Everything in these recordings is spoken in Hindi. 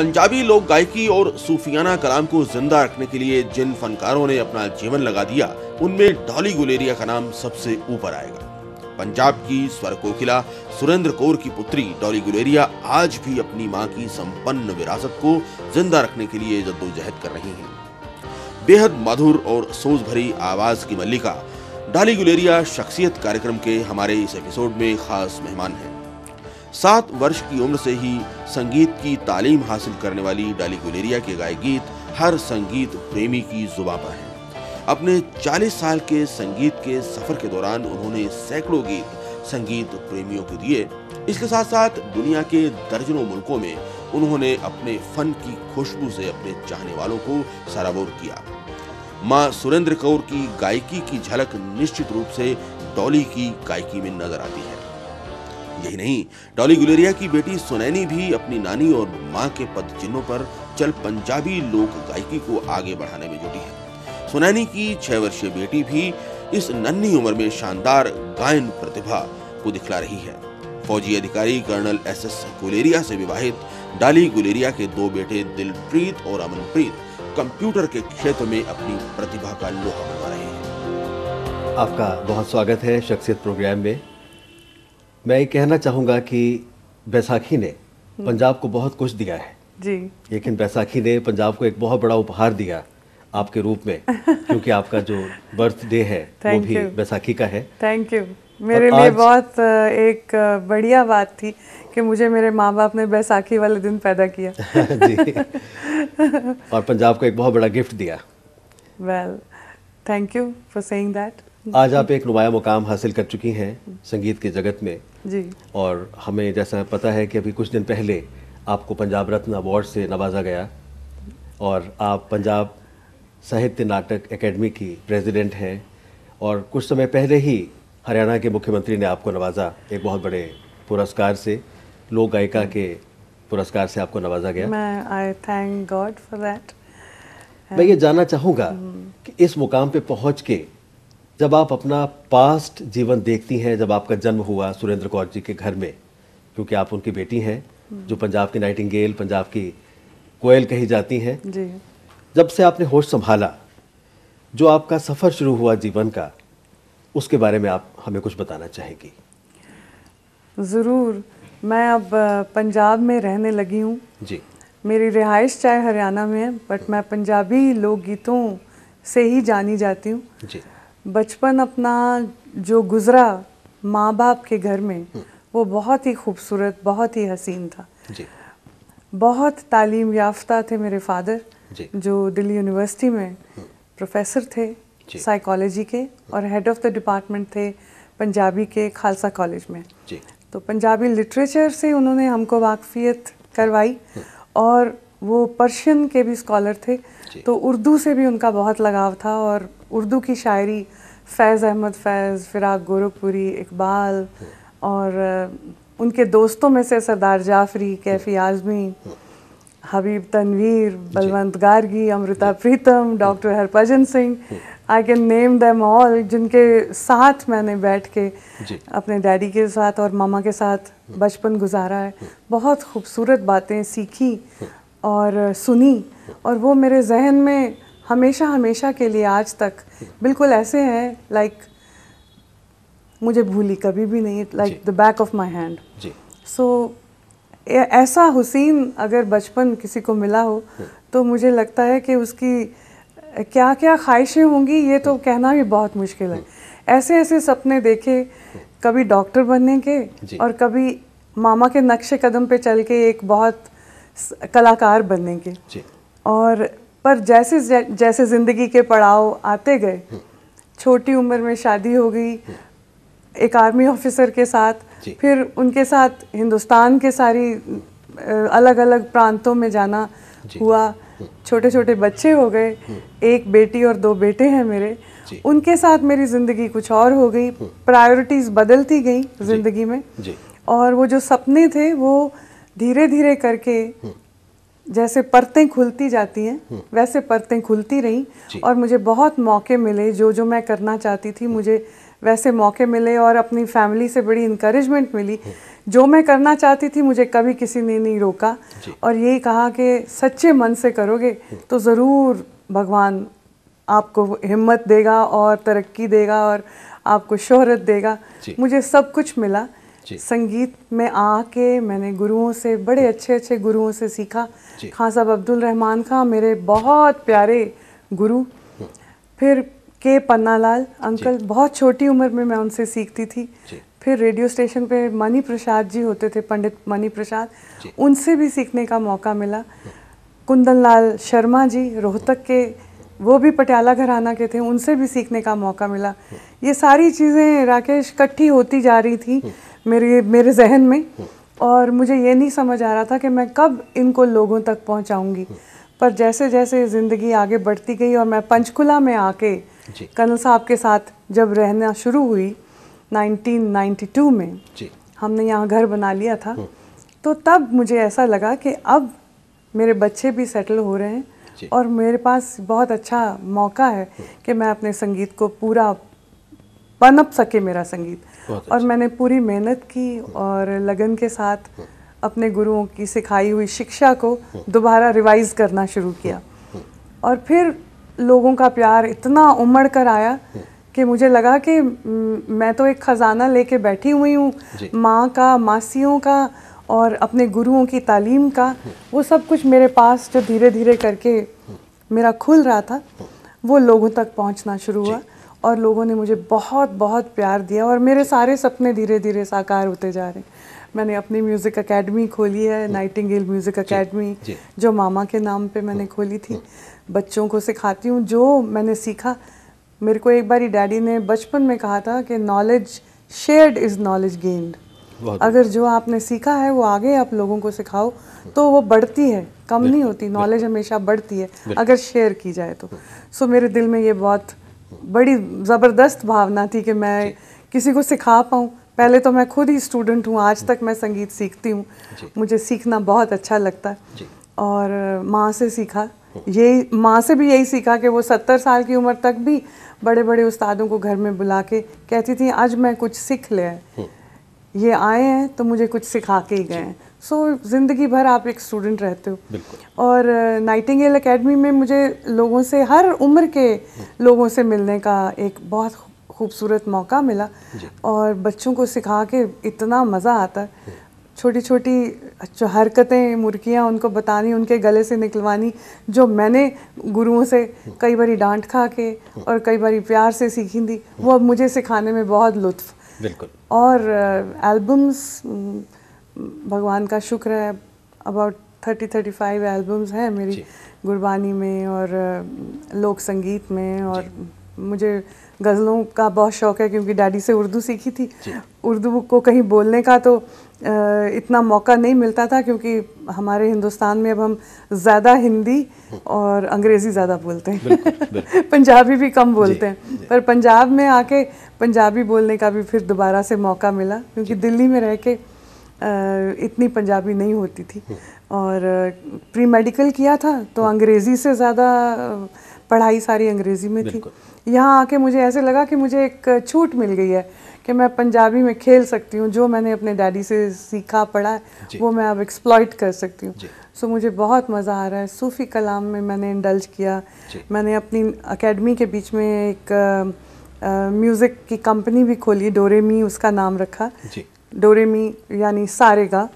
पंजाबी लोक गायकी और सूफियाना कलाम को जिंदा रखने के लिए जिन फनकारों ने अपना जीवन लगा दिया उनमें डॉली गुलेरिया का नाम सबसे ऊपर आएगा पंजाब की स्वर कोकिला सुरेंद्र कौर की पुत्री डॉली गुलेरिया आज भी अपनी मां की संपन्न विरासत को जिंदा रखने के लिए जद्दोजहद कर रही हैं बेहद मधुर और सोच भरी आवाज की मल्लिका डॉली गुलेरिया शख्सियत कार्यक्रम के हमारे इस एपिसोड में खास मेहमान है सात वर्ष की उम्र से ही संगीत की तालीम हासिल करने वाली डाली गुलेरिया के गाय गीत हर संगीत प्रेमी की जुबा पर है अपने 40 साल के संगीत के सफर के दौरान उन्होंने सैकड़ों गीत संगीत प्रेमियों को दिए इसके साथ साथ दुनिया के दर्जनों मुल्कों में उन्होंने अपने फन की खुशबू से अपने चाहने वालों को सराबोर किया माँ सुरेंद्र कौर की गायकी की झलक निश्चित रूप से डॉली की गायकी में नजर आती है यही नहीं डॉली गुलेरिया की बेटी सुनैनी भी अपनी नानी और माँ के पद चिन्हों पर चल पंजाबी लोक गायकी को आगे बढ़ाने में जुटी है सुनैनी की छह वर्षीय बेटी भी इस नन्ही उम्र में शानदार गायन प्रतिभा को दिखला रही है फौजी अधिकारी कर्नल एस एस गुलेरिया से विवाहित डाली गुलेरिया के दो बेटे दिलप्रीत और अमनप्रीत कंप्यूटर के क्षेत्र में अपनी प्रतिभा का लोहा मना रहे हैं आपका बहुत स्वागत है शख्सियत प्रोग्राम में मैं ये कहना चाहूँगा कि बैसाखी ने हम्म। पंजाब को बहुत कुछ दिया है जी लेकिन बैसाखी ने पंजाब को एक बहुत बड़ा उपहार दिया आपके रूप में क्योंकि आपका जो बर्थडे है वो भी बैसाखी का है थैंक यू मेरे लिए आज... बहुत एक बढ़िया बात थी कि मुझे मेरे माँ बाप ने बैसाखी वाले दिन पैदा किया जी और पंजाब को एक बहुत बड़ा गिफ्ट दिया well thank you for saying that आज आप एक नुमाया मुकाम हासिल कर चुकी हैं संगीत के जगत में जी और हमें जैसा पता है कि अभी कुछ दिन पहले आपको पंजाब रत्न अवार्ड से नवाजा गया और आप पंजाब साहित्य नाटक एकेडमी की प्रेसिडेंट हैं और कुछ समय पहले ही हरियाणा के मुख्यमंत्री ने आपको नवाजा एक बहुत बड़े पुरस्कार से लोक गायिका के पुरस्कार से आपको नवाजा गया मैं I thank God for that मैं ये जानना चाहूँगा hmm. कि इस मुकाम पे पहुँच के जब आप अपना पास्ट जीवन देखती हैं जब आपका जन्म हुआ सुरेंद्र कौर जी के घर में क्योंकि आप उनकी बेटी हैं हम्म। जो पंजाब की नाइटिंगेल पंजाब की कोयल कही जाती हैं जब से आपने होश संभाला जो आपका सफ़र शुरू हुआ जीवन का उसके बारे में आप हमें कुछ बताना चाहेंगी ज़रूर मैं अब पंजाब में रहने लगी हूँ जी मेरी रिहाइश चाहे हरियाणा में है बट मैं पंजाबी लोकगीतों से ही जानी जाती हूँ जी बचपन अपना जो गुजरा माँ बाप के घर में हम्म। वो बहुत ही खूबसूरत बहुत ही हसीन था जी। बहुत तालीम याफ्ता थे मेरे फादर जो दिल्ली यूनिवर्सिटी में हम्म। प्रोफेसर थे साइकोलॉजी के और हेड ऑफ़ द डिपार्टमेंट थे पंजाबी के खालसा कॉलेज में तो पंजाबी लिटरेचर से उन्होंने हमको वाकफियत करवाई हम्म। और वो पर्शियन के भी स्कॉलर थे तो उर्दू से भी उनका बहुत लगाव था और उर्दू की शायरी फैज़ अहमद फैज़ फ़िराक गोरखपुरी इकबाल और उनके दोस्तों में से Sardar Jafri Kaifi Azmi Habib Tanvir Balwant Gargi Amrita Pritam doctor Harbhajan Singh I can name them all जिनके साथ मैंने बैठ के अपने डैडी के साथ और मामा के साथ हम्म। बचपन गुजारा है हम्म। बहुत खूबसूरत बातें सीखी हम्म। और सुनी और वो मेरे जहन में हमेशा हमेशा के लिए आज तक बिल्कुल ऐसे हैं लाइक like, मुझे भूली कभी भी नहीं like the back of my hand so ऐसा हुसैन अगर बचपन किसी को मिला हो हम्म। तो मुझे लगता है कि उसकी क्या क्या ख्वाहिशें होंगी ये तो हम्म। कहना भी बहुत मुश्किल है हम्म। ऐसे ऐसे सपने देखे कभी डॉक्टर बनने के और कभी मामा के नक्शे कदम पे चल के एक बहुत कलाकार बनने के और पर जैसे जैसे ज़िंदगी के पड़ाव आते गए हम्म। छोटी उम्र में शादी हो गई हम्म। एक आर्मी ऑफिसर के साथ फिर उनके साथ हिंदुस्तान के सारी अलग अलग प्रांतों में जाना हुआ हम्म। छोटे छोटे बच्चे हो गए एक बेटी और दो बेटे हैं मेरे उनके साथ मेरी ज़िंदगी कुछ और हो गई प्रायोरिटीज़ बदलती गई ज़िंदगी में और वो जो सपने थे वो धीरे धीरे करके हम्म। जैसे परतें खुलती जाती हैं हम्म। वैसे परतें खुलती रहीं और मुझे बहुत मौके मिले जो जो मैं करना चाहती थी हम्म। मुझे वैसे मौके मिले और अपनी फैमिली से बड़ी इंकरेजमेंट मिली जो मैं करना चाहती थी मुझे कभी किसी ने नहीं रोका और यही कहा कि सच्चे मन से करोगे तो ज़रूर भगवान आपको हिम्मत देगा और तरक्की देगा और आपको शोहरत देगा मुझे सब कुछ मिला संगीत में आके मैंने गुरुओं से बड़े अच्छे अच्छे गुरुओं से सीखा खान साहब अब्दुल रहमान खां मेरे बहुत प्यारे गुरु हम्म। फिर के पन्नालाल अंकल बहुत छोटी उम्र में मैं उनसे सीखती थी फिर रेडियो स्टेशन पे मनी प्रसाद जी होते थे पंडित मनी प्रसाद उनसे भी सीखने का मौका मिला हम्म। कुंदन लाल शर्मा जी रोहतक के वो भी पटियाला घराना के थे उनसे भी सीखने का मौका मिला हम्म। ये सारी चीज़ें राकेश इकट्ठी होती जा रही थी मेरे मेरे जहन में और मुझे ये नहीं समझ आ रहा था कि मैं कब इनको लोगों तक पहुंचाऊंगी पर जैसे जैसे ज़िंदगी आगे बढ़ती गई और मैं पंचकुला में आके कर्नल साहब के साथ जब रहना शुरू हुई 1992 में हमने यहाँ घर बना लिया था हम्म। तो तब मुझे ऐसा लगा कि अब मेरे बच्चे भी सेटल हो रहे हैं और मेरे पास बहुत अच्छा मौका है हम्म। कि मैं अपने संगीत को पूरा पनप सके मेरा संगीत और अच्छा। मैंने पूरी मेहनत की और लगन के साथ अपने गुरुओं की सिखाई हुई शिक्षा को दोबारा रिवाइज करना शुरू किया और फिर लोगों का प्यार इतना उमड़ कर आया कि मुझे लगा कि मैं तो एक ख़ज़ाना लेके बैठी हुई हूँ माँ का मासियों का और अपने गुरुओं की तालीम का वो सब कुछ मेरे पास जो धीरे धीरे करके मेरा खुल रहा था वो लोगों तक पहुँचना शुरू हुआ और लोगों ने मुझे बहुत बहुत प्यार दिया और मेरे सारे सपने धीरे धीरे साकार होते जा रहे हैं मैंने अपनी म्यूज़िक एकेडमी खोली है हम्म। नाइटिंग म्यूज़िक एकेडमी जो मामा के नाम पे मैंने हम्म। खोली थी हम्म। बच्चों को सिखाती हूँ जो मैंने सीखा मेरे को एक बार डैडी ने बचपन में कहा था कि knowledge shared is knowledge gained अगर जो आपने सीखा है वो आगे आप लोगों को सिखाओ तो वो बढ़ती है कम नहीं होती नॉलेज हमेशा बढ़ती है अगर शेयर की जाए तो सो मेरे दिल में ये बहुत बड़ी ज़बरदस्त भावना थी कि मैं किसी को सिखा पाऊँ पहले तो मैं खुद ही स्टूडेंट हूँ आज तक मैं संगीत सीखती हूँ मुझे सीखना बहुत अच्छा लगता है और माँ से सीखा हम्म। यही माँ से भी यही सीखा कि वो सत्तर साल की उम्र तक भी बड़े बड़े उस्तादों को घर में बुला के कहती थी आज मैं कुछ सीख लिया हम्म। ये आए हैं तो मुझे कुछ सिखा के ही गए हैं सो so, ज़िंदगी भर आप एक स्टूडेंट रहते हो और नाइटिंगेल uh, एकेडमी में मुझे लोगों से हर उम्र के लोगों से मिलने का एक बहुत खूबसूरत मौका मिला और बच्चों को सिखा के इतना मज़ा आता है छोटी छोटी जो हरकतें मुर्गियाँ उनको बतानी उनके गले से निकलवानी जो मैंने गुरुओं से कई बारी डांट खा के और कई बारी प्यार से सीखी थी वो अब मुझे सिखाने में बहुत लुत्फ बिल्कुल और एल्बम्स uh, भगवान का शुक्र है about thirty thirty five albums हैं मेरी गुरबानी में और लोक संगीत में और मुझे गज़लों का बहुत शौक है क्योंकि डैडी से उर्दू सीखी थी उर्दू को कहीं बोलने का तो इतना मौका नहीं मिलता था क्योंकि हमारे हिंदुस्तान में अब हम ज़्यादा हिंदी और अंग्रेज़ी ज़्यादा बोलते हैं पंजाबी भी कम बोलते हैं पर पंजाब में आके पंजाबी बोलने का भी फिर दोबारा से मौका मिला क्योंकि दिल्ली में रह के इतनी पंजाबी नहीं होती थी और प्री मेडिकल किया था तो अंग्रेज़ी से ज़्यादा पढ़ाई सारी अंग्रेज़ी में थी यहाँ आके मुझे ऐसे लगा कि मुझे एक छूट मिल गई है कि मैं पंजाबी में खेल सकती हूँ जो मैंने अपने डैडी से सीखा पढ़ा है वो मैं अब एक्सप्लॉइट कर सकती हूँ सो मुझे बहुत मज़ा आ रहा है सूफ़ी कलाम में मैंने इंडल्ज किया मैंने अपनी अकेडमी के बीच में एक म्यूज़िक की कंपनी भी खोली डोरेमी उसका नाम रखा डोरेमी यानी सारेगा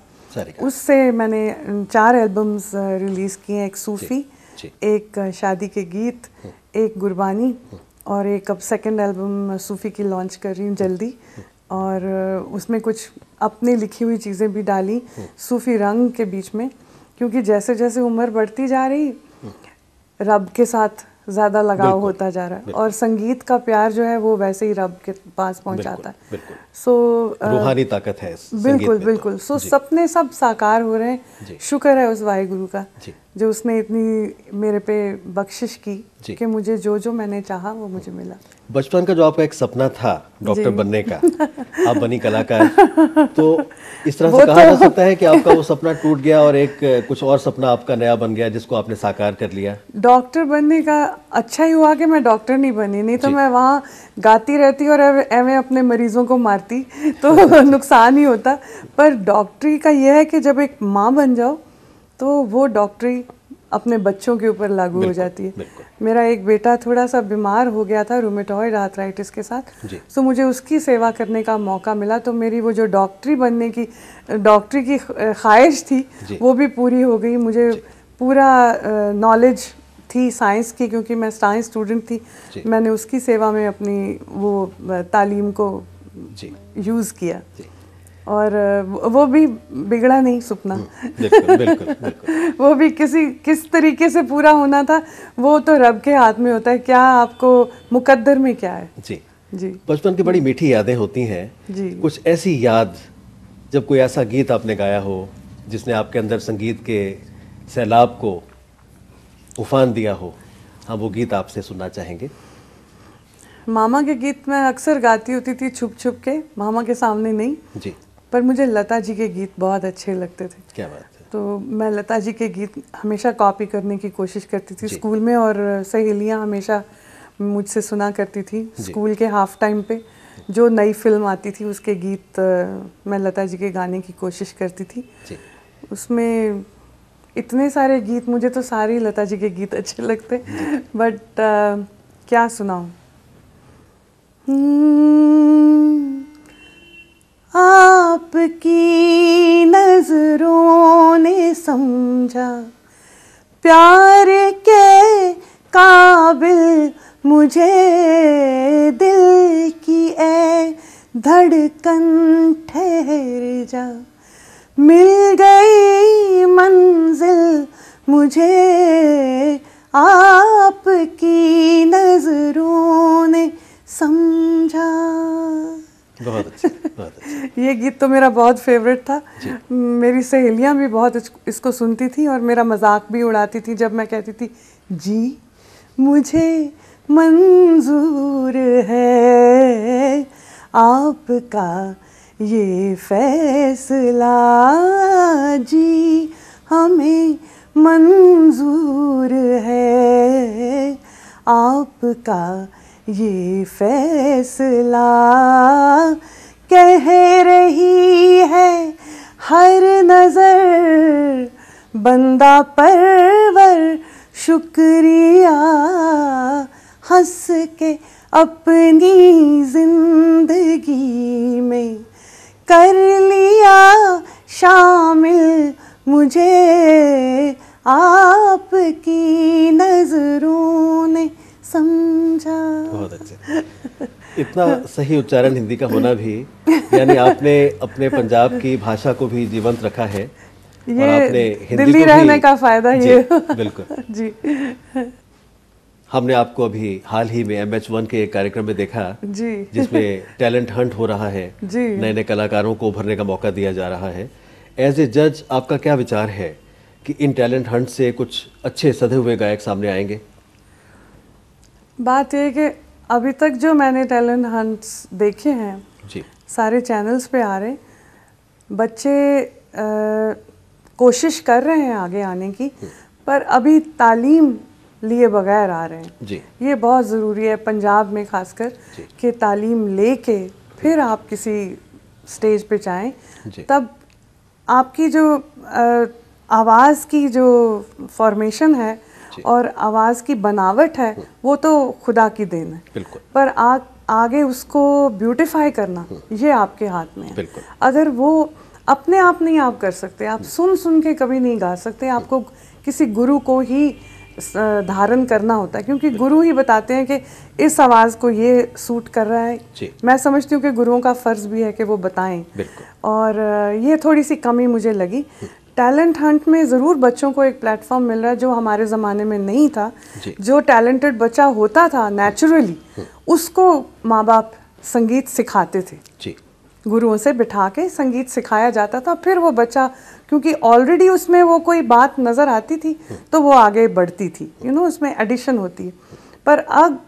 उससे मैंने चार एल्बम्स रिलीज़ किए हैं एक सूफ़ी एक शादी के गीत हम्म। एक गुरबानी हम्म। और एक अब सेकंड एल्बम सूफ़ी की लॉन्च कर रही हूँ जल्दी हम्म। और उसमें कुछ अपने लिखी हुई चीज़ें भी डाली सूफ़ी रंग के बीच में क्योंकि जैसे जैसे उम्र बढ़ती जा रही रब के साथ ज़्यादा लगाव होता जा रहा है और संगीत का प्यार जो है वो वैसे ही रब के पास पहुंचाता है सो रूहानी ताकत है बिल्कुल तो। बिल्कुल सो सपने सब साकार हो रहे हैं शुक्र है उस वाहिगुरु का जो उसने इतनी मेरे पे बख्शिश की कि मुझे जो जो मैंने चाहा वो मुझे मिला बचपन का जो आपका एक सपना था डॉक्टर बनने का आप बनी कलाकार तो इस तरह से कहा तो जा सकता है कि आपका वो सपना टूट गया और एक कुछ और सपना आपका नया बन गया जिसको आपने साकार कर लिया डॉक्टर बनने का अच्छा ही हुआ कि मैं डॉक्टर नहीं बनी नहीं तो मैं वहाँ गाती रहती और एवे अपने मरीजों को मारती तो नुकसान ही होता पर डॉक्टरी का यह है कि जब एक माँ बन जाओ तो वो डॉक्टरी अपने बच्चों के ऊपर लागू हो जाती है मेरा एक बेटा थोड़ा सा बीमार हो गया था रूमेटॉयड आर्थराइटिस के साथ तो मुझे उसकी सेवा करने का मौका मिला तो मेरी वो जो डॉक्टरी बनने की डॉक्टरी की ख्वाहिश थी वो भी पूरी हो गई मुझे पूरा नॉलेज थी साइंस की क्योंकि मैं साइंस स्टूडेंट थी मैंने उसकी सेवा में अपनी वो तालीम को यूज़ किया और वो भी बिगड़ा नहीं सपना हम्म, वो भी किसी किस तरीके से पूरा होना था वो तो रब के हाथ में होता है क्या आपको मुकद्दर में क्या है जी जी बचपन की बड़ी हम्म। मीठी यादें होती हैं जी कुछ ऐसी याद जब कोई ऐसा गीत आपने गाया हो जिसने आपके अंदर संगीत के सैलाब को उफान दिया हो हम हाँ, वो गीत आपसे सुनना चाहेंगे मामा के गीत मैं अक्सर गाती होती थी छुप छुप के मामा के सामने नहीं जी पर मुझे लता जी के गीत बहुत अच्छे लगते थे क्या बात है तो मैं लता जी के गीत हमेशा कॉपी करने की कोशिश करती थी स्कूल में और सहेलियाँ हमेशा मुझसे सुना करती थी स्कूल के हाफ टाइम पे जो नई फिल्म आती थी उसके गीत मैं लता जी के गाने की कोशिश करती थी उसमें इतने सारे गीत मुझे तो सारे लता जी के गीत अच्छे लगते बट uh, क्या सुनाऊँ hmm. आपकी नजरों ने समझा प्यार के काबिल मुझे दिल की ए धड़कन ठहर जा मिल गई मंजिल मुझे आपकी नजरों ने समझा बहुत अच्छा ये गीत तो मेरा बहुत फेवरेट था मेरी सहेलियाँ भी बहुत इसको सुनती थी और मेरा मजाक भी उड़ाती थी जब मैं कहती थी जी मुझे मंजूर है आपका ये फैसला जी हमें मंजूर है आपका ये फैसला कह रही है हर नज़र बंदा परवर शुक्रिया हंस के अपनी जिंदगी में कर लिया शामिल मुझे आपकी नज़रों ने समझा बहुत अच्छा इतना सही उच्चारण हिंदी का होना भी यानी आपने अपने पंजाब की भाषा को भी जीवंत रखा है ये और आपने हिंदी दिल्ली रहने का फायदा ये बिल्कुल जी हमने आपको अभी हाल ही में एम एच वन के एक कार्यक्रम में देखा जी जिसमें टैलेंट हंट हो रहा है जी नए नए कलाकारों को उभरने का मौका दिया जा रहा है एज ए जज आपका क्या विचार है कि इन टैलेंट हंट से कुछ अच्छे सधे हुए गायक सामने आएंगे बात यह कि अभी तक जो मैंने टैलेंट हंट्स देखे हैं जी सारे चैनल्स पे आ रहे बच्चे आ, कोशिश कर रहे हैं आगे आने की हम्म। पर अभी तालीम लिए बगैर आ रहे हैं जी ये बहुत ज़रूरी है पंजाब में खासकर कि तालीम ले फिर आप किसी स्टेज पे जाएं तब आपकी जो आवाज़ की जो फॉर्मेशन है और आवाज़ की बनावट है हम्म। वो तो खुदा की देन है पर आ, आगे उसको ब्यूटिफाई करना हम्म। ये आपके हाथ में है अगर वो अपने आप नहीं आप कर सकते आप हम्म। सुन सुन के कभी नहीं गा सकते आपको किसी गुरु को ही धारण करना होता है क्योंकि गुरु ही बताते हैं कि इस आवाज़ को ये सूट कर रहा है मैं समझती हूँ कि गुरुओं का फ़र्ज़ भी है कि वो बताएं और ये थोड़ी सी कमी मुझे लगी टैलेंट हंट में ज़रूर बच्चों को एक प्लेटफॉर्म मिल रहा है जो हमारे ज़माने में नहीं था जो टैलेंटेड बच्चा होता था नेचुरली हम्म। उसको माँ बाप संगीत सिखाते थे जी गुरुओं से बिठा के संगीत सिखाया जाता था फिर वो बच्चा क्योंकि ऑलरेडी उसमें वो कोई बात नज़र आती थी हम्म। तो वो आगे बढ़ती थी यू you नो know, उसमें एडिशन होती है पर अब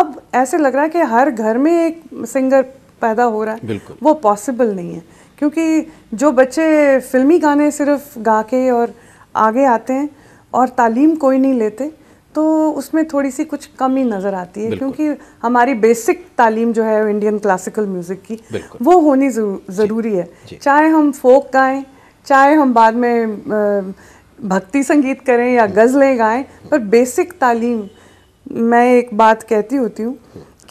अब ऐसे लग रहा है कि हर घर में एक सिंगर पैदा हो रहा है वो पॉसिबल नहीं है क्योंकि जो बच्चे फिल्मी गाने सिर्फ गा के और आगे आते हैं और तालीम कोई नहीं लेते तो उसमें थोड़ी सी कुछ कमी नज़र आती है क्योंकि हमारी बेसिक तालीम जो है इंडियन क्लासिकल म्यूज़िक की वो होनी ज़रूरी है चाहे हम फोक गाएं चाहे हम बाद में भक्ति संगीत करें या गज़लें गाएं पर बेसिक तालीम मैं एक बात कहती होती हूँ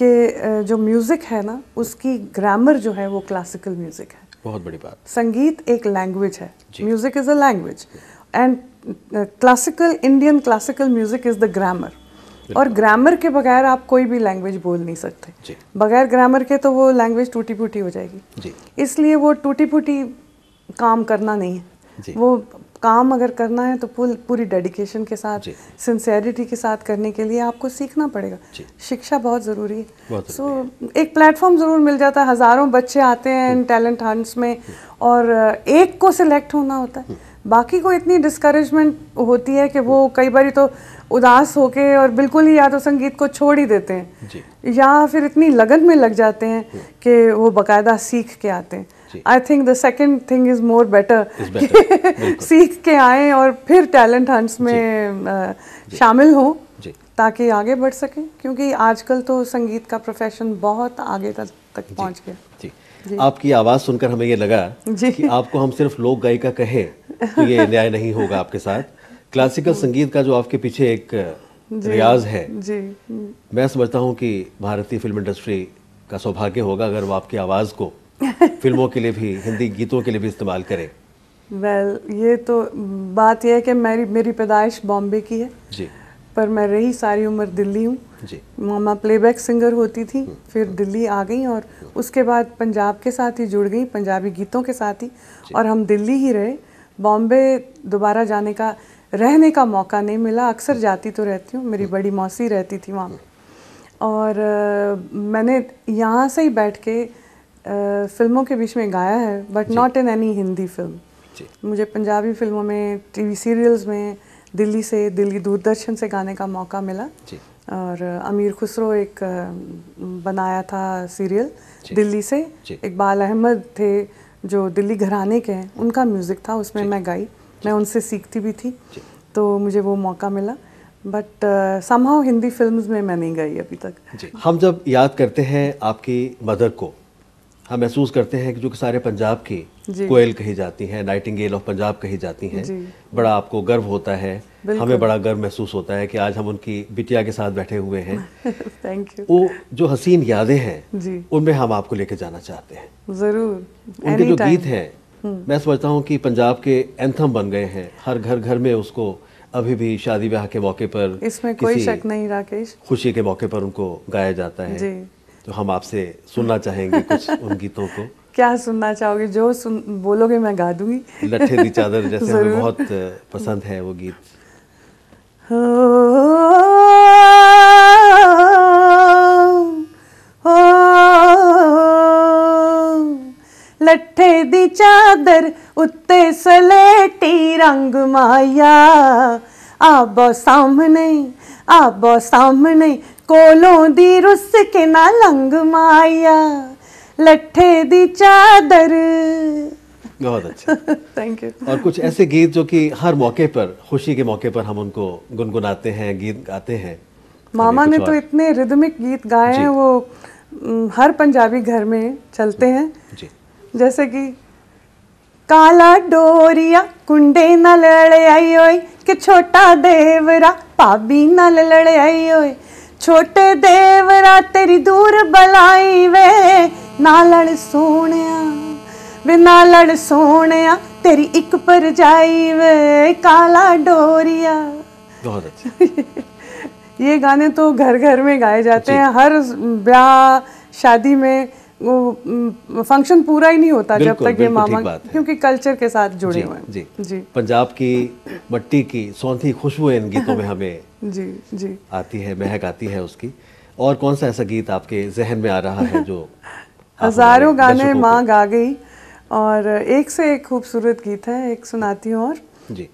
कि जो म्यूज़िक है ना उसकी ग्रामर जो है वो क्लासिकल म्यूज़िक है बहुत बड़ी बात संगीत एक लैंग्वेज है music is a language and classical Indian classical music is the grammar और ग्रामर के बगैर आप कोई भी लैंग्वेज बोल नहीं सकते बगैर ग्रामर के तो वो लैंग्वेज टूटी फूटी हो जाएगी इसलिए वो टूटी फूटी काम करना नहीं है वो काम अगर करना है तो पूरी डेडिकेशन के साथ सिंसेरिटी के साथ करने के लिए आपको सीखना पड़ेगा शिक्षा बहुत ज़रूरी है सो so, एक प्लेटफॉर्म ज़रूर मिल जाता है हज़ारों बच्चे आते हैं इन टैलेंट हम्म। हंट्स में हम्म। और एक को सिलेक्ट होना होता है हम्म। बाकी को इतनी डिस्करेजमेंट होती है कि वो कई बार तो उदास होके और बिल्कुल ही या तो संगीत को छोड़ ही देते हैं या फिर इतनी लगन में लग जाते हैं कि वो बाकायदा सीख के आते हैं I think the second thing is more better सीख के आए और फिर टैलेंट हंट्स में शामिल हों ताकि आगे बढ़ सकें क्योंकि आजकल तो संगीत का प्रोफेशन बहुत आगे तक तक पहुंच गया जी, जी आपकी आवाज़ सुनकर हमें ये लगा जी कि आपको हम सिर्फ लोक गायिका कहे तो ये न्याय नहीं होगा आपके साथ क्लासिकल संगीत का जो आपके पीछे एक रियाज है जी मैं समझता हूँ कि भारतीय फिल्म इंडस्ट्री का सौभाग्य होगा अगर वो आपकी आवाज़ को फिल्मों के लिए भी हिंदी गीतों के लिए भी इस्तेमाल करें वेल well, ये तो बात यह है कि मेरी मेरी पैदाइश बॉम्बे की है जी पर मैं रही सारी उम्र दिल्ली हूँ मामा प्लेबैक सिंगर होती थी हम्म। फिर दिल्ली आ गई और हम्म। उसके बाद पंजाब के साथ ही जुड़ गई पंजाबी गीतों के साथ ही और हम दिल्ली ही रहे बॉम्बे दोबारा जाने का रहने का मौका नहीं मिला अक्सर जाती तो रहती हूँ मेरी हम्म। बड़ी मौसी रहती थी वहाँ और मैंने यहाँ से ही बैठ के फिल्मों के बीच में गाया है but not in any Hindi film मुझे पंजाबी फिल्मों में टीवी सीरियल्स में दिल्ली से दिल्ली दूरदर्शन से गाने का मौका मिला और अमीर खुसरो एक बनाया था सीरियल दिल्ली से इकबाल अहमद थे जो दिल्ली घराने के हैं उनका म्यूज़िक था उसमें मैं गाई मैं उनसे सीखती भी थी तो मुझे वो मौका मिला बट समहाउ हिंदी फिल्म्स में मैं नहीं गई अभी तक हम जब याद करते हैं आपकी मदर को हम महसूस करते हैं कि जो कि सारे पंजाब की कोयल कही जाती हैं नाइटिंगेल ऑफ पंजाब कही जाती हैं बड़ा आपको गर्व होता है हमें बड़ा गर्व महसूस होता है कि आज हम उनकी बिटिया के साथ बैठे हुए हैं थैंक यू वो जो हसीन यादें हैं उनमें हम आपको लेके जाना चाहते हैं ज़रूर उनके जो गीत हैं हम्म। मैं समझता हूँ कि पंजाब के एंथम बन गए हैं हर घर घर में उसको अभी भी शादी ब्याह के मौके पर इसमें कोई शक नहीं राकेश खुशी के मौके पर उनको गाया जाता है तो हम आपसे सुनना चाहेंगे कुछ उन गीतों को क्या सुनना चाहोगे जो सुन बोलोगे मैं गा दूंगी लट्ठे दी चादर जैसे हमें बहुत पसंद है वो गीत लट्ठे दी चादर उत्ते सलेटी रंग माया आबो सामने आबो सामने ਕੋਲੋਂ ਦੀ ਰੁੱਸ ਕੇ ਨਾ ਲੰਗ ਮਾਇਆ लट्ठे दी चादर बहुत अच्छा थैंक यू और कुछ ऐसे गीत जो कि हर मौके पर खुशी के मौके पर हम उनको गुनगुनाते हैं गीत गाते हैं मामा ने तो इतने रिदमिक गीत गाए हैं वो हर पंजाबी घर में चलते हैं जी जैसे कि काला डोरिया कुंडे न लड़ आई ओए कि छोटा देवरा पाबी न लड़ आई ओए छोटे देवरा तेरी दूर बलाई वे नालड़ सोनिया वे नालड़ सोनिया तेरी एक पर जाई वे काला डोरिया अच्छा। ये गाने तो घर घर में गाए जाते हैं हर ब्याह शादी में वो फंक्शन पूरा ही नहीं होता जब तक ये मामा क्योंकि कल्चर के साथ जुड़े हुए हैं जी जी पंजाब की मट्टी की सौंधी खुशबू इन गीतों में हमें जी जी आती है महक आती है उसकी और कौन सा ऐसा गीत आपके जहन में आ रहा है जो हजारों गाने माँ गा गई और एक से एक खूबसूरत गीत है एक सुनाती हूँ और जी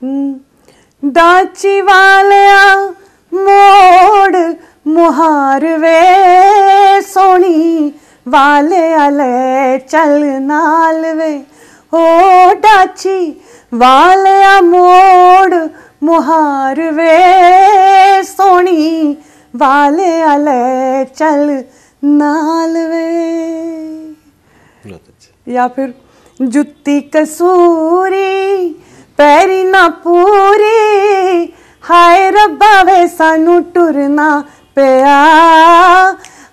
दाची हम्म, वालिया मोड़ मुहार वे सोनी ਵਾਲੇ ਅਲੇ ਚੱਲ ਨਾਲ ਵੇ ਹੋ ਡਾਚੀ ਵਾਲਿਆ ਮੋੜ ਮੁਹਾਰ ਵੇ ਸੋਣੀ ਵਾਲੇ ਅਲੇ ਚੱਲ ਨਾਲ ਵੇ ਜਾਂ ਫਿਰ ਜੁੱਤੀ ਕਸੂਰੀ ਪੈਰੀ ਨਾ ਪੂਰੀ ਹਾਏ ਰੱਬਾ ਵੇ ਸਾਨੂੰ ਟੁਰਨਾ ਪਿਆ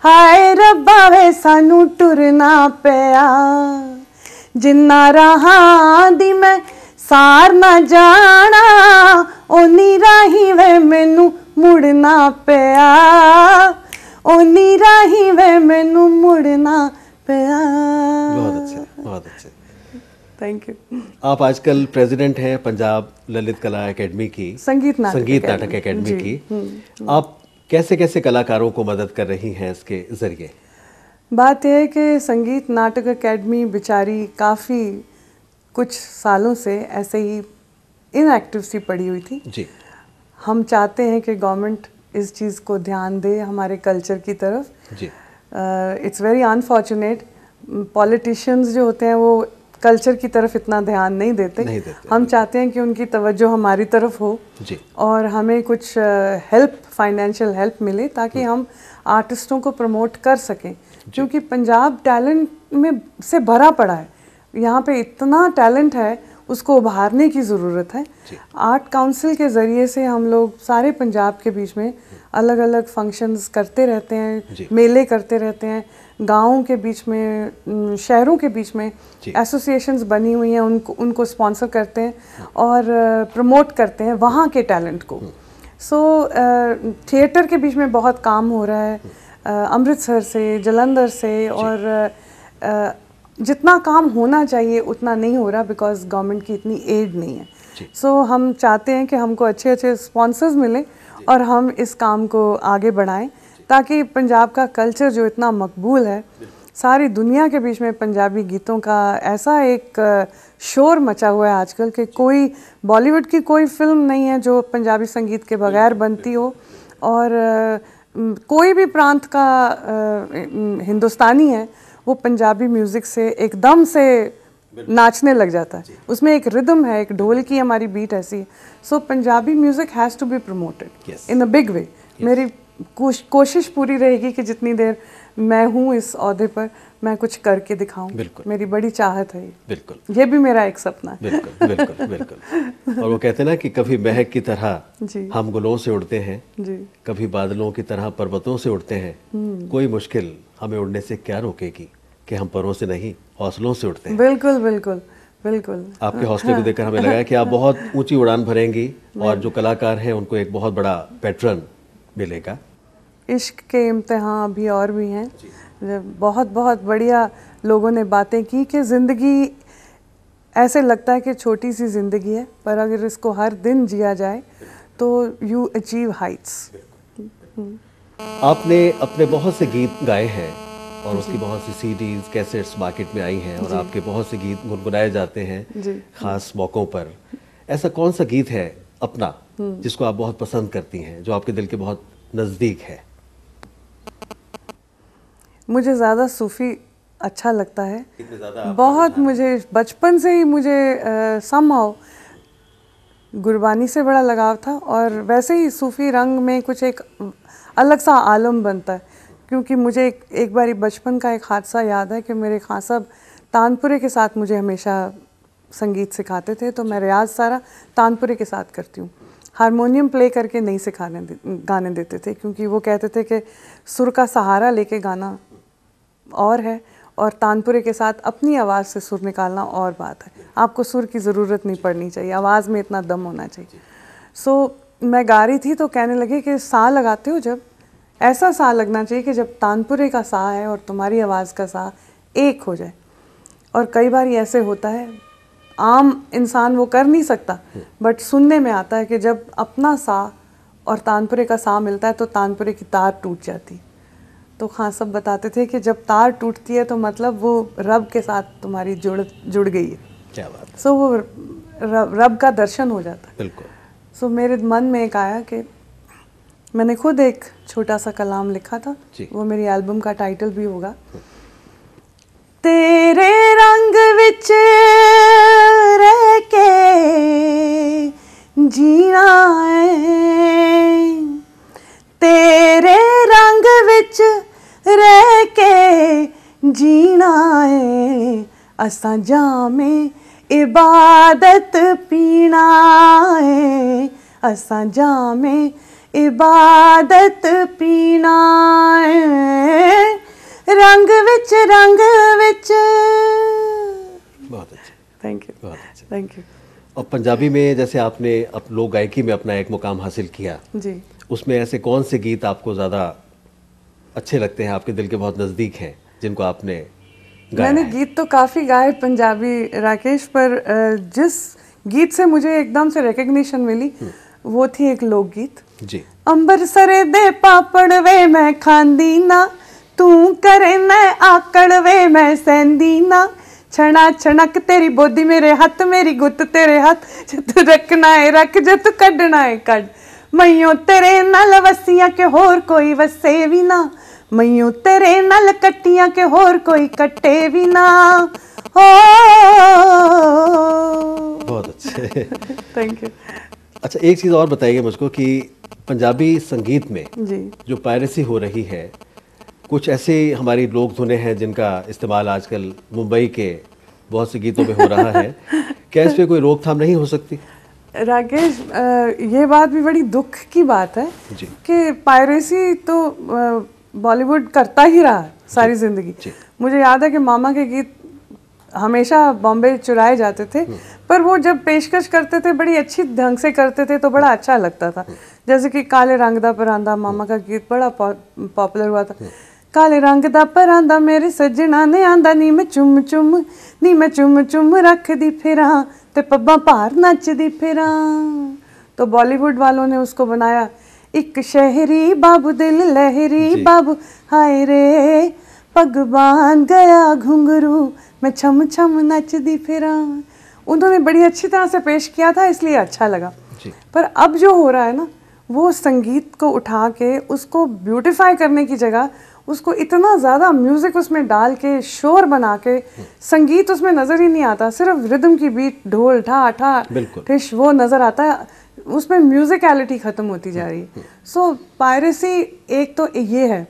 ਹਾਏ ਰੱਬਾ ਵੇ ਸਾਨੂੰ ਟੁਰਨਾ ਪਿਆ ਜਿੰਨਾ ਰਾਹਾਂ ਦੀ ਮੈਂ ਸਾਰ ਨਾ ਜਾਣਾ ਓਨੀ ਰਾਹੀ ਵੇ ਮੈਨੂੰ ਮੁੜਨਾ ਪਿਆ ਓਨੀ ਰਾਹੀ ਵੇ ਮੈਨੂੰ ਮੁੜਨਾ ਪਿਆ थैंक यू आप आजकल प्रेसिडेंट हैं पंजाब ललित कला एकेडमी की संगीत नाटक संगीत नाटक एकेडमी की हम्म, हम्म। आप कैसे कैसे कलाकारों को मदद कर रही हैं इसके ज़रिए बात यह है कि संगीत नाटक एकेडमी बेचारी काफ़ी कुछ सालों से ऐसे ही इनएक्टिव सी पड़ी हुई थी जी हम चाहते हैं कि गवर्नमेंट इस चीज़ को ध्यान दे हमारे कल्चर की तरफ जी इट्स वेरी अनफॉर्चुनेट पॉलिटिशियंस जो होते हैं वो कल्चर की तरफ इतना ध्यान नहीं देते, नहीं देते हम चाहते हैं कि उनकी तवज्जो हमारी तरफ हो जी और हमें कुछ हेल्प फाइनेंशियल हेल्प मिले ताकि हम्म। हम आर्टिस्टों को प्रमोट कर सकें क्योंकि पंजाब टैलेंट में से भरा पड़ा है यहाँ पे इतना टैलेंट है उसको उभारने की ज़रूरत है आर्ट काउंसिल के ज़रिए से हम लोग सारे पंजाब के बीच में अलग अलग फंक्शंस करते रहते हैं मेले करते रहते हैं गाँव के बीच में शहरों के बीच में एसोसिएशंस बनी हुई हैं उनको उनको स्पॉन्सर करते हैं और प्रमोट करते हैं वहाँ के टैलेंट को सो so, थिएटर के बीच में बहुत काम हो रहा है अमृतसर से जलंधर से और जितना काम होना चाहिए उतना नहीं हो रहा बिकॉज गवर्नमेंट की इतनी एड नहीं है सो so, हम चाहते हैं कि हमको अच्छे अच्छे स्पॉन्सर्स मिलें और हम इस काम को आगे बढ़ाएं ताकि पंजाब का कल्चर जो इतना मकबूल है सारी दुनिया के बीच में पंजाबी गीतों का ऐसा एक शोर मचा हुआ है आजकल कि कोई बॉलीवुड की कोई फिल्म नहीं है जो पंजाबी संगीत के बगैर बनती हो और कोई भी प्रांत का हिंदुस्तानी है वो पंजाबी म्यूज़िक से एकदम से नाचने लग जाता है उसमें एक रिदम है एक ढोल की हमारी बीट ऐसी है so Punjabi music has to be promoted in a big way मेरी कोश, कोशिश पूरी रहेगी कि जितनी देर मैं हूँ इस अहदे पर मैं कुछ करके दिखाऊं बिल्कुल मेरी बड़ी चाहत है बिल्कुल ये भी मेरा एक सपना है बिल्कुल बिल्कुल बिल्कुल और वो कहते हैं ना कि कभी महक की तरह जी हम गुलों से उड़ते हैं जी कभी बादलों की तरह पर्वतों से उड़ते हैं हम्म। कोई मुश्किल हमें उड़ने से क्या रोकेगी कि हम परों से नहीं हौसलों से उड़ते हैं बिल्कुल बिल्कुल बिल्कुल आपके हौसले को देखकर हमें लगा कि आप बहुत ऊंची उड़ान भरेंगी और जो कलाकार हैं उनको एक बहुत बड़ा पैटर्न मिलेगा इश्क के इम्तहान अभी और भी हैं बहुत बहुत बढ़िया लोगों ने बातें की कि ज़िंदगी ऐसे लगता है कि छोटी सी ज़िंदगी है पर अगर इसको हर दिन जिया जाए तो यू अचीव हाइट्स आपने अपने बहुत से गीत गाए हैं और उसकी बहुत सी सीडीज कैसेट्स मार्केट में आई हैं और आपके बहुत से गीत गुनगुनाए जाते हैं खास मौक़ों पर ऐसा कौन सा गीत है अपना हम्म। जिसको आप बहुत पसंद करती हैं जो आपके दिल के बहुत नज़दीक है मुझे ज़्यादा सूफ़ी अच्छा लगता है बहुत मुझे बचपन से ही मुझे सम गुरबानी से बड़ा लगाव था और वैसे ही सूफ़ी रंग में कुछ एक अलग सा आलम बनता है क्योंकि मुझे एक, एक बारी बचपन का एक हादसा याद है कि मेरे खास साहब तानपुरे के साथ मुझे हमेशा संगीत सिखाते थे तो मैं रियाज सारा तानपुरे के साथ करती हूँ हारमोनियम प्ले करके नहीं सिखाने गाने देते थे क्योंकि वो कहते थे कि सुर का सहारा लेके गाना और है और तानपुरे के साथ अपनी आवाज़ से सुर निकालना और बात है आपको सुर की ज़रूरत नहीं पड़नी चाहिए आवाज़ में इतना दम होना चाहिए सो so, मैं गा रही थी तो कहने लगे कि सा लगाते हो जब ऐसा सा लगना चाहिए कि जब तानपुरे का सा है और तुम्हारी आवाज़ का सा एक हो जाए और कई बार ऐसे होता है आम इंसान वो कर नहीं सकता बट सुनने में आता है कि जब अपना सा और तानपुरे का सा मिलता है तो तानपुरे की तार टूट जाती है तो खां सब बताते थे कि जब तार टूटती है तो मतलब वो रब के साथ तुम्हारी जुड़ जुड़ गई है क्या बात सो so, वो रब, रब का दर्शन हो जाता बिल्कुल सो so, मेरे मन में एक आया कि मैंने खुद एक छोटा सा कलाम लिखा था वो मेरी एल्बम का टाइटल भी होगा हम्म। तेरे रंग विचे असां जामे इबादत पीना आहे जामे इबादत पीना रंग विच रंग विच बहुत अच्छा थैंक यू बहुत अच्छा थैंक यू और पंजाबी में जैसे आपने अप लोक गायकी में अपना एक मुकाम हासिल किया जी उसमें ऐसे कौन से गीत आपको ज़्यादा अच्छे लगते हैं आपके दिल के बहुत नज़दीक हैं जिनको आपने मैंने गीत तो काफ़ी गाए पंजाबी राकेश पर जिस गीत से मुझे एकदम से रिकग्निशन मिली हम्म। वो थी एक लोकगीत जी अंबरसरे दे पापड़ वे मैं खांदी ना तू करे मैं आकड़ वे मैं सेंदी ना छणा छणक तेरी बोधी मेरे हाथ मेरी गुत तेरे हाथ जे तू रखना है रख जे तू कढ़ना है कढ़ मइयो तेरे नाल वसियां के होर कोई वसे भी ना मैं तेरे नल कट्टिया के होर कोई कट्टे भी ना हो बहुत अच्छे थैंक यू अच्छा एक चीज़ और बताइए मुझको कि पंजाबी संगीत में जी जो पायरेसी हो रही है कुछ ऐसे हमारी लोक धुने हैं जिनका इस्तेमाल आजकल मुंबई के बहुत से गीतों में हो रहा है क्या इस पर कोई रोकथाम नहीं हो सकती राकेश ये बात भी बड़ी दुख की बात है कि पायरेसी तो बॉलीवुड करता ही रहा सारी जिंदगी मुझे याद है कि मामा के गीत हमेशा बॉम्बे चुराए जाते थे हम्म। पर वो जब पेशकश करते थे बड़ी अच्छी ढंग से करते थे तो बड़ा हम्म। अच्छा लगता था हम्म। जैसे कि काले रंग दा परांदा मामा का गीत बड़ा पॉपुलर हुआ था काले रंग दा परांदा मेरे सज्जना ने आंदा नी मैं चुम चुम नी मैं चुम चुम दी फिरा ते पब्बा पार दी फिरा तो बॉलीवुड वालों ने उसको बनाया एक शहरी बाबू दिल लहरी बाबू हाय रे पग बांध गया घुंगरू मैं छम छम नच दी फिरा उन्होंने बड़ी अच्छी तरह से पेश किया था इसलिए अच्छा लगा पर अब जो हो रहा है ना वो संगीत को उठा के उसको ब्यूटिफाई करने की जगह उसको इतना ज़्यादा म्यूज़िक उसमें डाल के शोर बना के हम्म। संगीत उसमें नज़र ही नहीं आता सिर्फ रिदम की बीट ढोल ठा ठा ठिश वो नज़र आता है उसमें म्यूजिकलिटी ख़त्म होती जा रही है सो पायरेसी एक तो ये है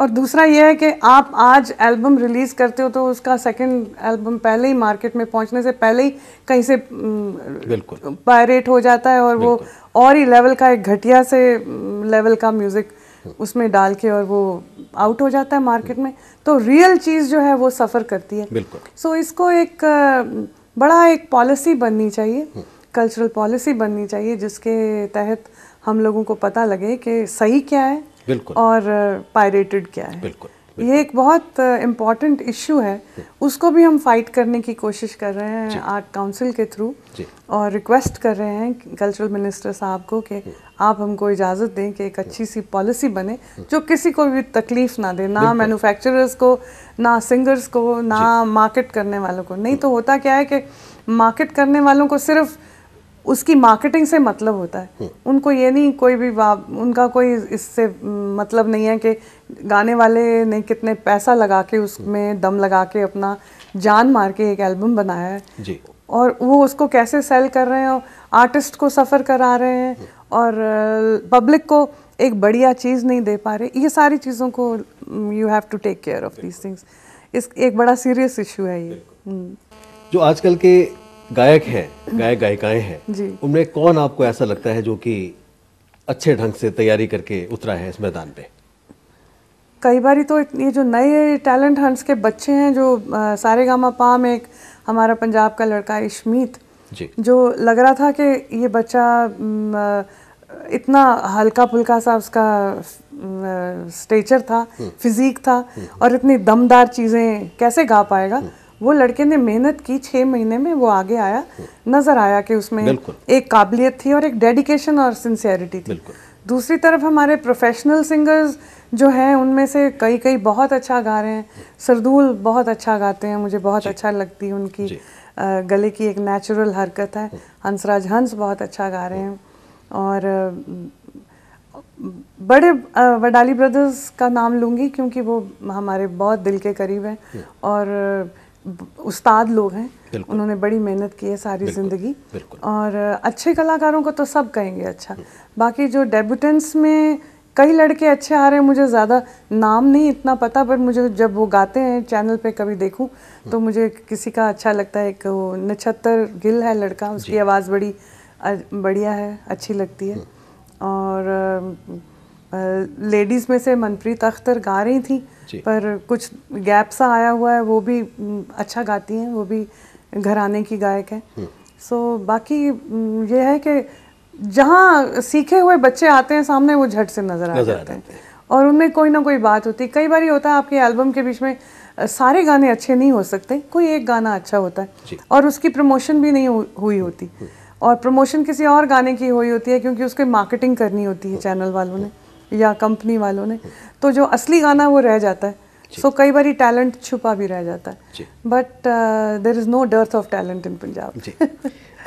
और दूसरा ये है कि आप आज एल्बम रिलीज़ करते हो तो उसका सेकंड एल्बम पहले ही मार्केट में पहुंचने से पहले ही कहीं से पायरेट हम्म, हो जाता है और वो और ही लेवल का एक घटिया से लेवल हम्म, का म्यूज़िक उसमें डाल के और वो आउट हो जाता है मार्केट में तो रियल चीज़ जो है वो सफ़र करती है सो so, इसको एक हम्म, बड़ा एक पॉलिसी बननी चाहिए कल्चरल पॉलिसी बननी चाहिए जिसके तहत हम लोगों को पता लगे कि सही क्या है बिल्कुल और पायरेटेड क्या है बिल्कुल, बिल्कुल ये एक बहुत इम्पॉर्टेंट इशू है हम्म। उसको भी हम फाइट करने की कोशिश कर रहे हैं आर्ट काउंसिल के थ्रू और रिक्वेस्ट कर रहे हैं कल्चरल मिनिस्टर साहब को कि हम्म। आप हमको इजाज़त दें कि एक अच्छी सी पॉलिसी बने हम्म। जो किसी को भी तकलीफ़ ना दे ना मैन्युफैक्चरर्स को ना सिंगर्स को ना मार्केट करने वालों को नहीं तो होता क्या है कि मार्केट करने वालों को सिर्फ़ उसकी मार्केटिंग से मतलब होता है हम्म। उनको ये नहीं कोई भी उनका कोई इससे मतलब नहीं है कि गाने वाले ने कितने पैसा लगा के हम्म। उसमें दम लगा के अपना जान मार के एक एल्बम बनाया है जी। और वो उसको कैसे सेल कर रहे हैं और आर्टिस्ट को सफ़र करा रहे हैं हम्म। और पब्लिक को एक बढ़िया चीज़ नहीं दे पा रहे ये सारी चीज़ों को you have to take care of these things इस एक बड़ा सीरियस इशू है ये जो आजकल के गायक हैं गायक गायिकाएं हैं उनमें कौन आपको ऐसा लगता है जो कि अच्छे ढंग से तैयारी करके उतरा है इस मैदान पे कई बार तो ये जो नए टैलेंट हंट्स के बच्चे हैं जो सारे गामा पाम एक हमारा पंजाब का लड़का इश्मीत जो लग रहा था कि ये बच्चा इतना हल्का फुल्का सा उसका स्टेचर था फिजिक हम्म। था हम्म। और इतनी दमदार चीज़ें कैसे गा पाएगा हम्म। वो लड़के ने मेहनत की छः महीने में वो आगे आया नज़र आया कि उसमें एक काबिलियत थी और एक डेडिकेशन और सिंसियरिटी थी दूसरी तरफ हमारे प्रोफेशनल सिंगर्स जो हैं उनमें से कई कई बहुत अच्छा गा रहे हैं सरदूल बहुत अच्छा गाते हैं मुझे बहुत अच्छा लगती है उनकी गले की एक नेचुरल हरकत है हंसराज हंस बहुत अच्छा गा रहे हैं और बड़े वडाली ब्रदर्स का नाम लूँगी क्योंकि वो हमारे बहुत दिल के करीब हैं और उस्ताद लोग हैं उन्होंने बड़ी मेहनत की है सारी ज़िंदगी और अच्छे कलाकारों को तो सब कहेंगे अच्छा बाकी जो डेब्यूटेंट्स में कई लड़के अच्छे आ रहे हैं मुझे ज़्यादा नाम नहीं इतना पता पर मुझे जब वो गाते हैं चैनल पे कभी देखूं तो मुझे किसी का अच्छा लगता है एक नछत्तर गिल है लड़का उसकी आवाज़ बड़ी बढ़िया है अच्छी लगती है हम्म। और लेडीज़ में से मनप्रीत अख्तर गा रही थी पर कुछ गैप सा आया हुआ है वो भी अच्छा गाती हैं वो भी घराने की गायक हैं सो हम्म। बाकी ये है कि जहाँ सीखे हुए बच्चे आते हैं सामने वो झट से नज़र आ जाते हैं और उनमें कोई ना कोई बात होती कई बार होता है आपके एल्बम के बीच में सारे गाने अच्छे नहीं हो सकते कोई एक गाना अच्छा होता है और उसकी प्रमोशन भी नहीं हुई होती हम्म। और प्रमोशन किसी और गाने की हुई होती है क्योंकि उसकी मार्केटिंग करनी होती है चैनल हम्म। वालों ने या कंपनी वालों ने तो जो असली गाना वो रह जाता है सो so, कई बार टैलेंट छुपा भी रह जाता है but there is no dearth of talent in Punjab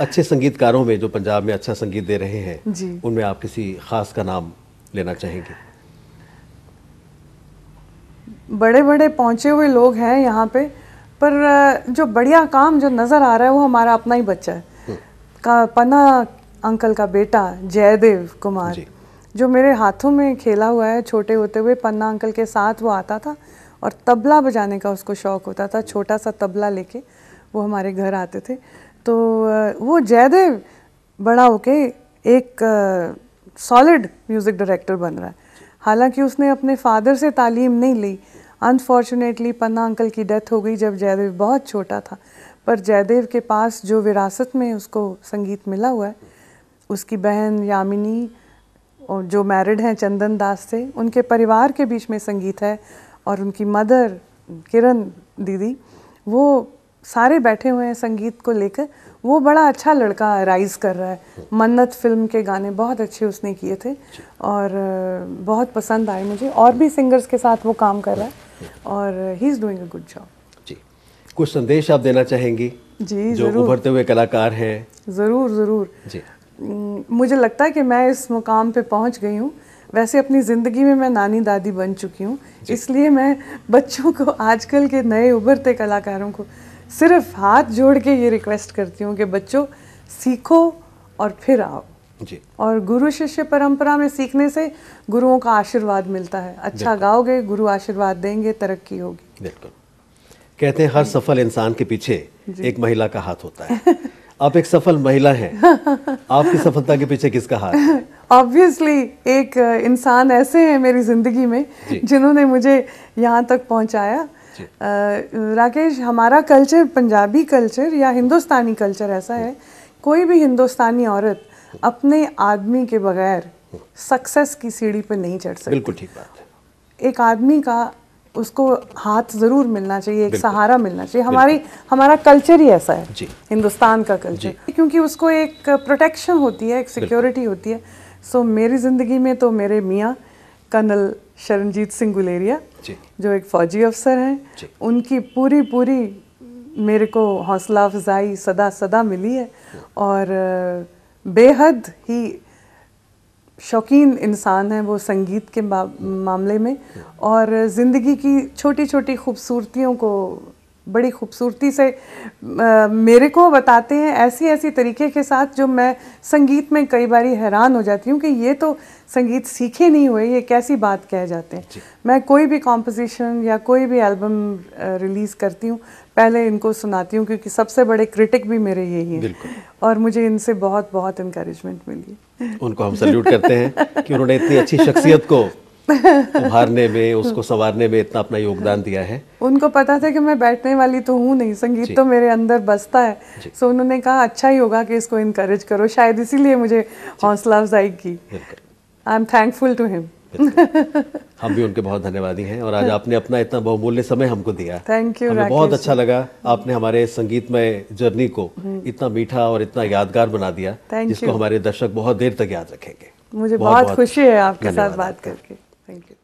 अच्छे संगीतकारों में जो पंजाब में अच्छा संगीत दे रहे हैं उनमें आप किसी खास का नाम लेना चाहेंगे बड़े बड़े पहुंचे हुए लोग हैं यहाँ पे पर uh, जो बढ़िया काम जो नज़र आ रहा है वो हमारा अपना ही बच्चा है हम्म। का पन्ना अंकल का बेटा जयदेव कुमार जो मेरे हाथों में खेला हुआ है छोटे होते हुए पन्ना अंकल के साथ वो आता था और तबला बजाने का उसको शौक़ होता था छोटा सा तबला लेके वो हमारे घर आते थे तो वो जयदेव बड़ा होके एक सॉलिड म्यूज़िक डायरेक्टर बन रहा है हालांकि उसने अपने फादर से तालीम नहीं ली अनफॉर्चुनेटली पन्ना अंकल की डेथ हो गई जब जयदेव बहुत छोटा था पर जयदेव के पास जो विरासत में उसको संगीत मिला हुआ है उसकी बहन यामिनी और जो मैरिड हैं चंदन दास से उनके परिवार के बीच में संगीत है और उनकी मदर किरण दीदी वो सारे बैठे हुए हैं संगीत को लेकर वो बड़ा अच्छा लड़का राइज कर रहा है मन्नत फिल्म के गाने बहुत अच्छे उसने किए थे और बहुत पसंद आए मुझे और भी सिंगर्स के साथ वो काम कर रहा है और he is doing a good job जी कुछ संदेश आप देना चाहेंगी जी जो उभरते हुए कलाकार हैं ज़रूर ज़रूर जी मुझे लगता है कि मैं इस मुकाम पे पहुंच गई हूँ वैसे अपनी ज़िंदगी में मैं नानी दादी बन चुकी हूँ इसलिए मैं बच्चों को आजकल के नए उभरते कलाकारों को सिर्फ हाथ जोड़ के ये रिक्वेस्ट करती हूँ कि बच्चों सीखो और फिर आओ जी और गुरु शिष्य परंपरा में सीखने से गुरुओं का आशीर्वाद मिलता है अच्छा गाओगे गुरु आशीर्वाद देंगे तरक्की होगी बिल्कुल कहते हैं हर सफल इंसान के पीछे एक महिला का हाथ होता है आप एक सफल महिला हैं आपकी सफलता के पीछे किसका हाथ ऑब्वियसली एक इंसान ऐसे हैं मेरी ज़िंदगी में जिन्होंने मुझे यहाँ तक पहुँचाया राकेश हमारा कल्चर पंजाबी कल्चर या हिंदुस्तानी कल्चर ऐसा है कोई भी हिंदुस्तानी औरत अपने आदमी के बगैर सक्सेस हम्म। की सीढ़ी पर नहीं चढ़ सकती बिल्कुल ठीक बात है एक आदमी का उसको हाथ ज़रूर मिलना चाहिए एक सहारा मिलना चाहिए हमारी हमारा कल्चर ही ऐसा है हिंदुस्तान का कल्चर क्योंकि उसको एक प्रोटेक्शन होती है एक सिक्योरिटी होती है सो मेरी ज़िंदगी में तो मेरे मियाँ कर्नल शरणजीत सिंह गुलेरिया जो एक फ़ौजी अफसर हैं उनकी पूरी पूरी मेरे को हौसला अफजाई सदा सदा मिली है और बेहद ही शौकीन इंसान हैं वो संगीत के मामले में और ज़िंदगी की छोटी छोटी खूबसूरतियों को बड़ी खूबसूरती से आ, मेरे को बताते हैं ऐसी ऐसी तरीके के साथ जो मैं संगीत में कई बार हैरान हो जाती हूँ कि ये तो संगीत सीखे नहीं हुए ये कैसी बात कह जाते हैं मैं कोई भी कॉम्पोजिशन या कोई भी एल्बम रिलीज़ करती हूँ पहले इनको सुनाती हूँ क्योंकि सबसे बड़े क्रिटिक भी मेरे यही हैं और मुझे इनसे बहुत बहुत इंकरेजमेंट मिली उनको हम सल्यूट करते हैं कि उन्होंने इतनी अच्छी शख्सियत को उभारने में उसको संवारने में इतना अपना योगदान दिया है उनको पता था कि मैं बैठने वाली तो हूँ नहीं संगीत तो मेरे अंदर बसता है सो उन्होंने कहा अच्छा ही होगा कि इसको इनक्रेज करो शायद इसीलिए मुझे हौसला अफजाई की I am thankful to him हम भी उनके बहुत धन्यवादी हैं और आज आपने अपना इतना बहुमूल्य समय हमको दिया थैंक यू बहुत अच्छा लगा आपने हमारे संगीतमय जर्नी को हम्म। इतना मीठा और इतना यादगार बना दिया जिसको हमारे दर्शक बहुत देर तक याद रखेंगे मुझे बहुत खुशी है आपके साथ बात करके थैंक यू